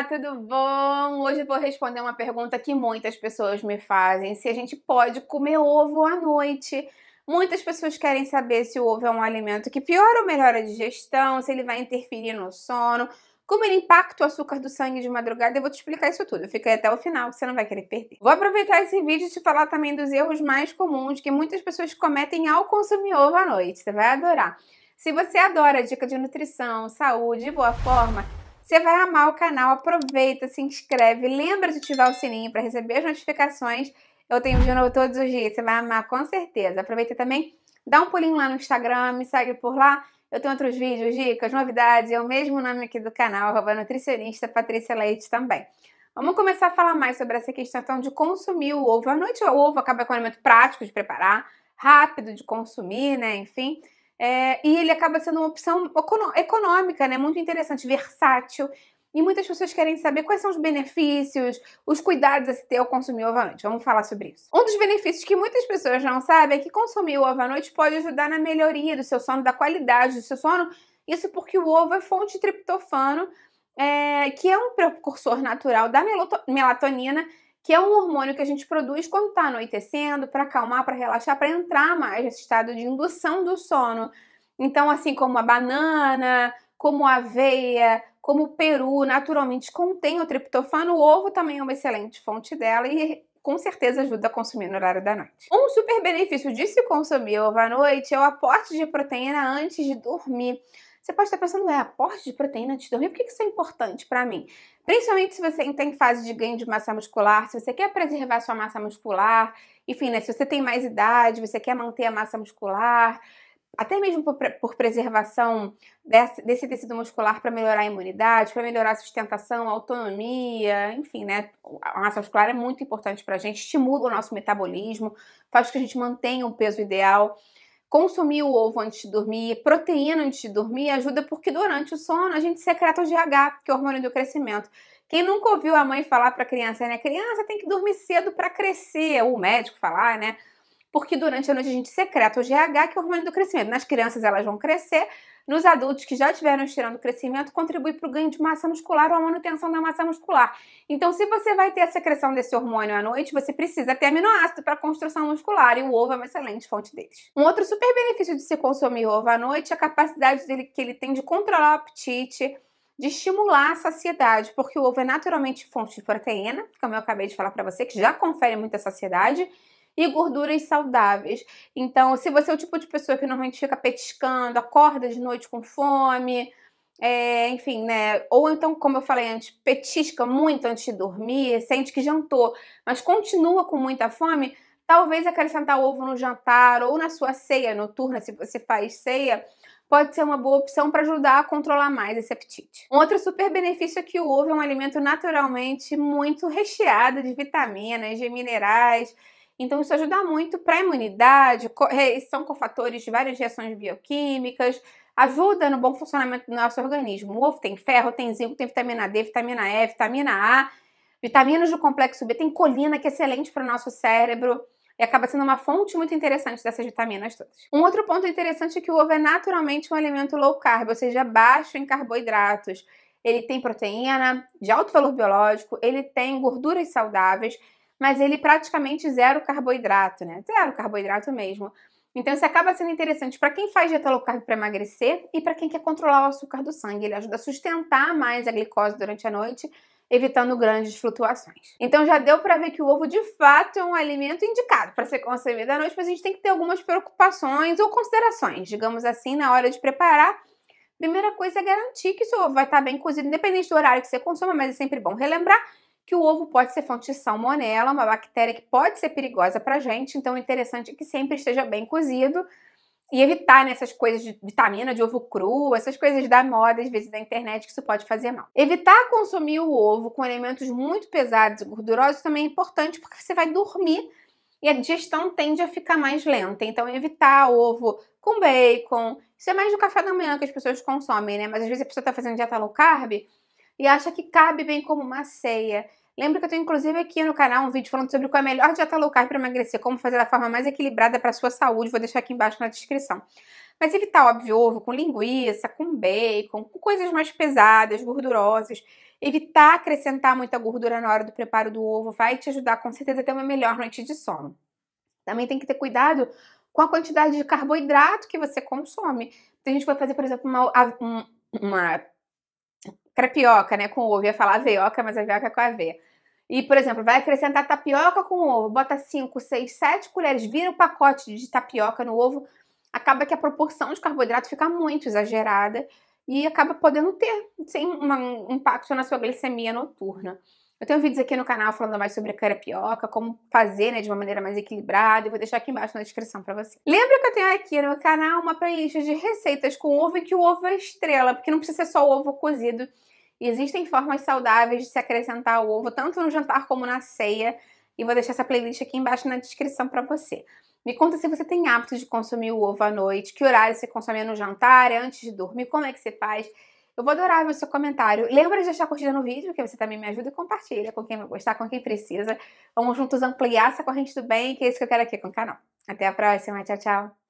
Olá, tudo bom? Hoje eu vou responder uma pergunta que muitas pessoas me fazem: se a gente pode comer ovo à noite. Muitas pessoas querem saber se o ovo é um alimento que piora ou melhora a digestão, se ele vai interferir no sono, como ele impacta o açúcar do sangue de madrugada, eu vou te explicar isso tudo. Fica aí até o final, que você não vai querer perder. Vou aproveitar esse vídeo e te falar também dos erros mais comuns que muitas pessoas cometem ao consumir ovo à noite. Você vai adorar. Se você adora dica de nutrição, saúde e boa forma, você vai amar o canal, aproveita, se inscreve, lembra de ativar o sininho para receber as notificações. Eu tenho vídeo novo todos os dias, você vai amar com certeza. Aproveita também, dá um pulinho lá no Instagram, me segue por lá. Eu tenho outros vídeos, dicas, novidades, é o mesmo nome aqui do canal, arroba nutricionista Patrícia Leite também. Vamos começar a falar mais sobre essa questão então, de consumir o ovo à noite. O ovo acaba com um elemento prático de preparar, rápido de consumir, né? Enfim. É, e ele acaba sendo uma opção econômica, né? Muito interessante, versátil. E muitas pessoas querem saber quais são os benefícios, os cuidados a se ter ao consumir ovo à noite. Vamos falar sobre isso. Um dos benefícios que muitas pessoas não sabem é que consumir ovo à noite pode ajudar na melhoria do seu sono, da qualidade do seu sono. Isso porque o ovo é fonte de triptofano, é, que é um precursor natural da melatonina que é um hormônio que a gente produz quando está anoitecendo, para acalmar, para relaxar, para entrar mais nesse estado de indução do sono. Então, assim como a banana, como a aveia, como o peru, naturalmente contém o triptofano, o ovo também é uma excelente fonte dela e com certeza ajuda a consumir no horário da noite. Um super benefício de se consumir ovo à noite é o aporte de proteína antes de dormir. Você pode estar pensando, é, aporte de proteína antes de dormir, por que isso é importante para mim? Principalmente se você tem fase de ganho de massa muscular, se você quer preservar sua massa muscular, enfim, né, se você tem mais idade, você quer manter a massa muscular, até mesmo por, por preservação desse, desse, tecido muscular para melhorar a imunidade, para melhorar a sustentação, a autonomia, enfim, né? A massa muscular é muito importante para a gente, estimula o nosso metabolismo, faz com que a gente mantenha o peso ideal. Consumir o ovo antes de dormir, proteína antes de dormir, ajuda porque durante o sono a gente secreta o GH, que é o hormônio do crescimento. Quem nunca ouviu a mãe falar para a criança, né? Criança tem que dormir cedo para crescer, ou o médico falar, né? Porque durante a noite a gente secreta o GH, que é o hormônio do crescimento. Nas crianças elas vão crescer, nos adultos que já tiveram estirando o crescimento, contribui para o ganho de massa muscular ou a manutenção da massa muscular. Então, se você vai ter a secreção desse hormônio à noite, você precisa ter aminoácido para a construção muscular e o ovo é uma excelente fonte deles. Um outro super benefício de se consumir ovo à noite é a capacidade dele, que ele tem de controlar o apetite, de estimular a saciedade, porque o ovo é naturalmente fonte de proteína, como eu acabei de falar para você, que já confere muita saciedade e gorduras saudáveis. Então, se você é o tipo de pessoa que normalmente fica petiscando, acorda de noite com fome, é, enfim, né? Ou então, como eu falei antes, petisca muito antes de dormir, sente que jantou, mas continua com muita fome, talvez acrescentar ovo no jantar ou na sua ceia noturna, se você faz ceia, pode ser uma boa opção para ajudar a controlar mais esse apetite. Um outro super benefício é que o ovo é um alimento naturalmente muito recheado de vitaminas, de minerais então, isso ajuda muito para a imunidade, são cofatores de várias reações bioquímicas, ajuda no bom funcionamento do nosso organismo. O ovo tem ferro, tem zinco, tem vitamina D, vitamina E, vitamina A, vitaminas do complexo B, tem colina, que é excelente para o nosso cérebro. E acaba sendo uma fonte muito interessante dessas vitaminas todas. Um outro ponto interessante é que o ovo é naturalmente um alimento low carb, ou seja, baixo em carboidratos. Ele tem proteína de alto valor biológico, ele tem gorduras saudáveis, mas ele praticamente zero carboidrato, né? Zero carboidrato mesmo. Então isso acaba sendo interessante para quem faz dieta low carb para emagrecer e para quem quer controlar o açúcar do sangue. Ele ajuda a sustentar mais a glicose durante a noite, evitando grandes flutuações. Então já deu para ver que o ovo de fato é um alimento indicado para ser consumido à noite, mas a gente tem que ter algumas preocupações ou considerações, digamos assim, na hora de preparar. Primeira coisa é garantir que seu ovo vai estar tá bem cozido, independente do horário que você consuma, mas é sempre bom relembrar que o ovo pode ser fonte de salmonela, uma bactéria que pode ser perigosa para a gente, então o interessante é que sempre esteja bem cozido e evitar né, essas coisas de vitamina de ovo cru, essas coisas da moda, às vezes da internet, que isso pode fazer mal. Evitar consumir o ovo com alimentos muito pesados e gordurosos também é importante porque você vai dormir e a digestão tende a ficar mais lenta. Então, evitar ovo com bacon, isso é mais do café da manhã que as pessoas consomem, né? Mas às vezes a pessoa está fazendo dieta low carb e acha que cabe bem como uma ceia. Lembra que eu tenho inclusive aqui no canal um vídeo falando sobre qual é a melhor dieta low carb para emagrecer, como fazer da forma mais equilibrada para sua saúde, vou deixar aqui embaixo na descrição. Mas evitar, tá, óbvio, ovo com linguiça, com bacon, com coisas mais pesadas, gordurosas. Evitar acrescentar muita gordura na hora do preparo do ovo vai te ajudar com certeza a ter uma melhor noite de sono. Também tem que ter cuidado com a quantidade de carboidrato que você consome. Tem gente que vai fazer, por exemplo, uma, uma crepioca, né, com ovo. Eu ia falar aveioca, mas aveioca é com aveia. E, por exemplo, vai acrescentar tapioca com ovo, bota 5, 6, 7 colheres, vira o um pacote de tapioca no ovo, acaba que a proporção de carboidrato fica muito exagerada e acaba podendo ter, sem um impacto na sua glicemia noturna. Eu tenho vídeos aqui no canal falando mais sobre a carapioca, como fazer né, de uma maneira mais equilibrada, e vou deixar aqui embaixo na descrição para você. Lembra que eu tenho aqui no canal uma playlist de receitas com ovo e que o ovo é estrela, porque não precisa ser só o ovo cozido. Existem formas saudáveis de se acrescentar o ovo, tanto no jantar como na ceia, e vou deixar essa playlist aqui embaixo na descrição para você. Me conta se você tem hábito de consumir o ovo à noite, que horário você consome no jantar, antes de dormir, como é que você faz. Eu vou adorar ver o seu comentário. Lembra de deixar curtida no vídeo, que você também me ajuda e compartilha com quem gostar, com quem precisa. Vamos juntos ampliar essa corrente do bem, que é isso que eu quero aqui com o canal. Até a próxima. Tchau, tchau.